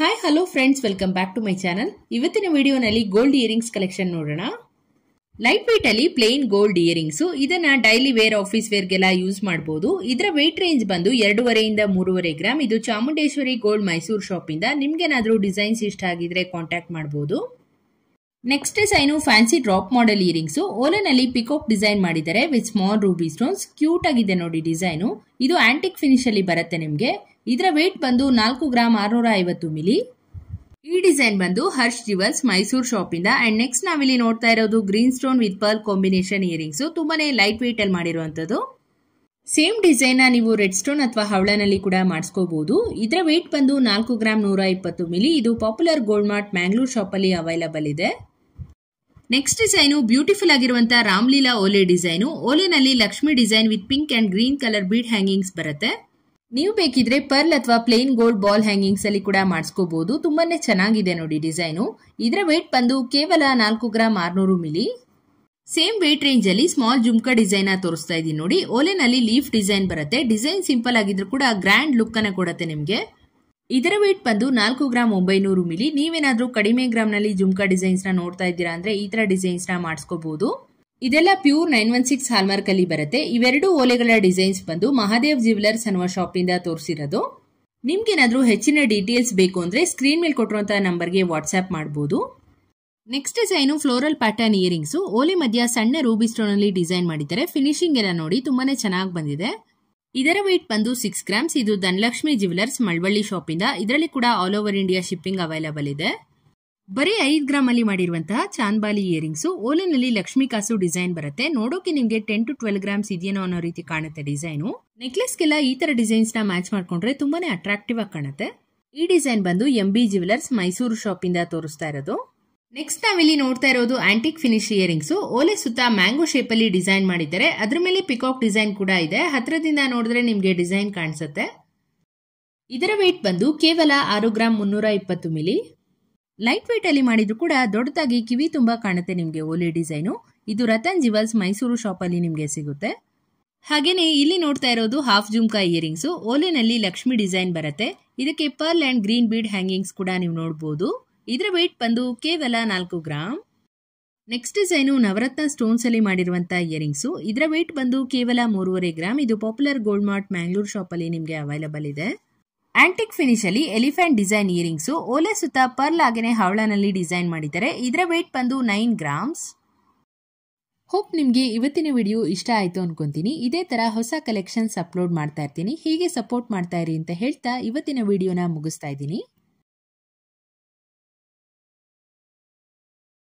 hi hello friends welcome back to my channel ಇವತ್ತಿನ ವಿಡಿಯೋನಲ್ಲಿ gold earrings collection ನೋಡೋಣ light weight ಅಲ್ಲಿ plain gold earrings ಇದನ್ನ daily wear office ವೇರ್ಗೆಲ್ಲ use ಮಾಡಬಹುದು ಇದರ ವೇಟ್ ರೇಂಜ್ ಬಂದು ಎರಡೂವರೆಯಿಂದ ಮೂರುವರೆ ಗ್ರಾಮ್ ಇದು ಚಾಮುಂಡೇಶ್ವರಿ ಗೋಲ್ಡ್ ಮೈಸೂರು ಶಾಪಿಂದ ನಿಮ್ಗೇನಾದರೂ ಡಿಸೈನ್ಸ್ ಇಷ್ಟ ಆಗಿದ್ರೆ ಕಾಂಟ್ಯಾಕ್ಟ್ ಮಾಡಬಹುದು ನೆಕ್ಸ್ಟ್ ಸೈನು ಫ್ಯಾನ್ಸಿ ಡ್ರಾಪ್ ಮಾಡೆಲ್ ಇಯರಿಂಗ್ಸ್ ಓಲೆನಲ್ಲಿ ಪಿಕಾಕ್ ಡಿಸೈನ್ ಮಾಡಿದ್ದಾರೆ with small ruby stones cute ಆಗಿದೆ ನೋಡಿ ಡಿಸೈನು ಇದು ಆಂಟಿಕ್ ಫಿನಿಶ್ ಅಲ್ಲಿ ಬರುತ್ತೆ ನಿಮಗೆ ಇದರ ವೇಟ್ ಬಂದು ನಾಲ್ಕು ಗ್ರಾಮ್ ಆರುನೂರ ಐವತ್ತು ಮಿಲಿ ಈ ಡಿಸೈನ್ ಬಂದು ಹರ್ಷ್ ಜಿವಲ್ಸ್ ಮೈಸೂರು ಶಾಪಿಂದ ಅಂಡ್ ನೆಕ್ಸ್ಟ್ ನಾವಿಲ್ಲಿ ನೋಡ್ತಾ ಇರೋದು green stone with pearl combination earrings ತುಂಬಾನೇ ಲೈಟ್ ಅಲ್ಲಿ ಮಾಡಿರುವಂತದ್ದು ಸೇಮ್ ಡಿಸೈನ್ನ ನೀವು ರೆಡ್ ಸ್ಟೋನ್ ಅಥವಾ ಹವಳನಲ್ಲಿ ಕೂಡ ಮಾಡಿಸ್ಕೋಬಹುದು ಇದರ ವೇಟ್ ಬಂದು ನಾಲ್ಕು ಗ್ರಾಮ್ ನೂರ ಇಪ್ಪತ್ತು ಮಿಲಿ ಇದು ಪಾಪ್ಯುಲರ್ ಗೋಲ್ಡ್ ಮಾರ್ಟ್ ಮ್ಯಾಂಗ್ಳೂರ್ ಶಾಪಲ್ಲಿ ಅವೈಲಬಲ್ ಇದೆ ನೆಕ್ಸ್ಟ್ ಡಿಸೈನು ಬ್ಯೂಟಿಫುಲ್ ಆಗಿರುವಂಥ ರಾಮ್ಲೀಲಾ ಓಲೆ ಡಿಸೈನು ಓಲೆನಲ್ಲಿ Lakshmi design with pink and green colour bead hangings ಬರುತ್ತೆ ನೀವು ಬೇಕಿದ್ರೆ ಪರ್ಲ್ ಅಥವಾ ಪ್ಲೇನ್ ಗೋಲ್ಡ್ ಬಾಲ್ ಹ್ಯಾಂಗಿಂಗ್ಸ್ ಅಲ್ಲಿ ಕೂಡ ಮಾಡಿಸ್ಕೋಬಹುದು ತುಂಬಾನೇ ಚೆನ್ನಾಗಿದೆ ನೋಡಿ ಡಿಸೈನು ಇದರ ವೇಟ್ ಬಂದು ಕೇವಲ ನಾಲ್ಕು ಗ್ರಾಮ್ ಆರ್ನೂರು ಮಿಲಿ ಸೇಮ್ ವೇಟ್ ರೇಂಜ್ ಅಲ್ಲಿ ಸ್ಮಾಲ್ ಜುಮ್ಕಾ ಡಿಸೈನ್ ತೋರಿಸ್ತಾ ಇದೀನಿ ನೋಡಿ ಓಲೆನಲ್ಲಿ ಲೀಫ್ ಡಿಸೈನ್ ಬರುತ್ತೆ ಡಿಸೈನ್ ಸಿಂಪಲ್ ಆಗಿದ್ರು ಕೂಡ ಗ್ರ್ಯಾಂಡ್ ಲುಕ್ ಅನ್ನ ಕೊಡುತ್ತೆ ನಿಮಗೆ ಇದರ ವೇಟ್ ಬಂದು ನಾಲ್ಕು ಗ್ರಾಮ್ ಒಂಬೈನೂರು ಮಿಲಿ ನೀವೇನಾದ್ರೂ ಕಡಿಮೆ ಗ್ರಾಮ್ ನಲ್ಲಿ ಜುಮ್ಕಾ ಡಿಸೈನ್ಸ್ ನ ನೋಡ್ತಾ ಇದ್ದೀರಾ ಅಂದ್ರೆ ಈ ತರ ಡಿಸೈನ್ಸ್ ನ ಮಾಡಿಸ್ಕೋಬಹುದು ಇದೆಲ್ಲ pure nine one six hallmark ಅಲ್ಲಿ ಬರುತ್ತೆ ಇವೆರಡು ಓಲೆಗಳ ಡಿಸೈನ್ಸ್ ಬಂದು ಮಹಾದೇವ್ ಜ್ಯುವೆಲರ್ಸ್ ಅನ್ನುವ ಶಾಪ್ ಇಂದ ತೋರಿಸಿರೋದು ನಿಮ್ಗೇನಾದ್ರೂ ಹೆಚ್ಚಿನ ಡೀಟೇಲ್ಸ್ ಬೇಕು ಅಂದ್ರೆ ಸ್ಕ್ರೀನ್ ಮೇಲೆ ಕೊಟ್ಟಿರುವಂತಹ ನಂಬರ್ಗೆ ವಾಟ್ಸ್ಆ್ಯಪ್ ಮಾಡಬಹುದು next design floral pattern earrings ಓಲೆ ಮಧ್ಯ ಸಣ್ಣ ರೂಬಿ ಸ್ಟೋನ್ ಅಲ್ಲಿ ಡಿಸೈನ್ ಮಾಡಿದ್ದಾರೆ ಫಿನಿಶಿಂಗ್ ಎಲ್ಲ ನೋಡಿ ತುಂಬಾನೇ ಚೆನ್ನಾಗಿ ಬಂದಿದೆ ಇದರ ವೆಯ್ಟ್ ಬಂದು ಸಿಕ್ಸ್ ಗ್ರಾಮ್ಸ್ ಇದು ಧನಲಕ್ಷ್ಮಿ ಜ್ಯುವೆಲರ್ಸ್ ಮಳವಳ್ಳಿ ಶಾಪಿಂದ ಇದರಲ್ಲಿ ಕೂಡ all over India shipping available ಇದೆ ಬರೀ ಐದು ಅಲ್ಲಿ ಮಾಡಿರುವಂತಹ ಚಾಂದ್ಬಾಲಿ ಇಯರಿಂಗ್ಸ್ ಓಲೆನಲ್ಲಿ ಲಕ್ಷ್ಮಿ ಕಾಸು ಡಿಸೈನ್ ಬರುತ್ತೆ ನೋಡೋಕೆ ನಿಮಗೆ ಟೆನ್ ಟು ಟ್ವೆಲ್ ಗ್ರಾಮ್ಸ್ ಇದೆಯೇನೋ ಅನ್ನೋ ರೀತಿ ಕಾಣುತ್ತೆ ಡಿಸೈನು ನೆಕ್ಲೆಸ್ಗೆಲ್ಲ ಈ ತರ ಡಿಸೈನ್ಸ್ ನ ಮ್ಯಾಚ್ ಮಾಡ್ಕೊಂಡ್ರೆ ತುಂಬಾನೇ ಅಟ್ರಾಕ್ಟಿವ್ ಆಗಿ ಕಾಣುತ್ತೆ ಈ ಡಿಸೈನ್ ಬಂದು ಎಂ ಬಿ ಜ್ಯುವೆಲರ್ಸ್ ಮೈಸೂರು ಇಂದ ತೋರಿಸ್ತಾ ಇರೋದು ನೆಕ್ಸ್ಟ್ ನಾವಿಲ್ಲಿ ನೋಡ್ತಾ ಇರೋದು ಆಂಟಿಕ್ ಫಿನಿಶ್ ಇಯರಿಂಗ್ಸ್ ಓಲೆ ಸುತ್ತ ಮ್ಯಾಂಗೋ ಶೇಪ್ ಅಲ್ಲಿ ಡಿಸೈನ್ ಮಾಡಿದ್ದಾರೆ ಅದ್ರ ಮೇಲೆ ಪಿಕಾಕ್ ಡಿಸೈನ್ ಕೂಡ ಇದೆ ಹತ್ರದಿಂದ ನೋಡಿದ್ರೆ ನಿಮಗೆ ಡಿಸೈನ್ ಕಾಣಿಸುತ್ತೆ ಇದರ ವೇಟ್ ಬಂದು ಕೇವಲ ಆರು ಗ್ರಾಮ್ ಮುನ್ನೂರ ಇಪ್ಪತ್ತು ಮಿಲಿ ಲೈಟ್ ಅಲ್ಲಿ ಮಾಡಿದ್ರು ಕೂಡ ದೊಡ್ಡದಾಗಿ ಕಿವಿ ತುಂಬಾ ಕಾಣುತ್ತೆ ನಿಮಗೆ ಓಲಿ ಡಿಸೈನು ಇದು ರತನ್ ಜಿವಲ್ಸ್ ಮೈಸೂರು ಶಾಪ್ ಅಲ್ಲಿ ನಿಮಗೆ ಸಿಗುತ್ತೆ ಹಾಗೇನೆ ಇಲ್ಲಿ ನೋಡ್ತಾ ಇರೋದು ಹಾಫ್ ಜುಮ್ಕಾ ಇಯರಿಂಗ್ಸ್ ಓಲಿನಲ್ಲಿ ಲಕ್ಷ್ಮಿ ಡಿಸೈನ್ ಬರುತ್ತೆ ಇದಕ್ಕೆ pearl and green bead hangings ಕೂಡ ನೀವು ನೋಡಬಹುದು ಇದರ ವೆಯ್ಟ್ ಬಂದು ಕೇವಲ ನಾಲ್ಕು gram next design navaratna stones ಅಲ್ಲಿ ಮಾಡಿರುವಂತಹ ಇಯರಿಂಗ್ಸ್ ಇದರ ವೆಯ್ಟ್ ಬಂದು ಕೇವಲ ಮೂರುವರೆ ಗ್ರಾಮ್ ಇದು ಪಾಪ್ಯುಲರ್ ಗೋಲ್ಡ್ ಮಾರ್ಟ್ ಮ್ಯಾಂಗ್ಳೂರ್ ಅಲ್ಲಿ ನಿಮಗೆ ಅವೈಲಬಲ್ ಇದೆ ಆಂಟಿಕ್ ಫಿನಿಶಲ್ಲಿ ಎಲಿಫೆಂಟ್ ಡಿಸೈನ್ ಇಯರಿಂಗ್ಸು ಓಲೆ ಸುತ್ತ ಪರ್ಲ್ ಆಗಿನೇ ಹವಳನಲ್ಲಿ ಡಿಸೈನ್ ಮಾಡಿದ್ದಾರೆ ಇದರ ವೇಟ್ ಬಂದು ನೈನ್ ಗ್ರಾಮ್ಸ್ ಹೋಪ್ ನಿಮಗೆ ಇವತ್ತಿನ ವಿಡಿಯೋ ಇಷ್ಟ ಆಯಿತು ಅನ್ಕೊಂತೀನಿ ಇದೇ ತರ ಹೊಸ ಕಲೆಕ್ಷನ್ಸ್ ಅಪ್ಲೋಡ್ ಮಾಡ್ತಾ ಇರ್ತೀನಿ ಹೀಗೆ ಸಪೋರ್ಟ್ ಮಾಡ್ತಾ ಇರಿ ಅಂತ ಹೇಳ್ತಾ ಇವತ್ತಿನ ವಿಡಿಯೋನ ಮುಗಿಸ್ತಾ ಇದ್ದೀನಿ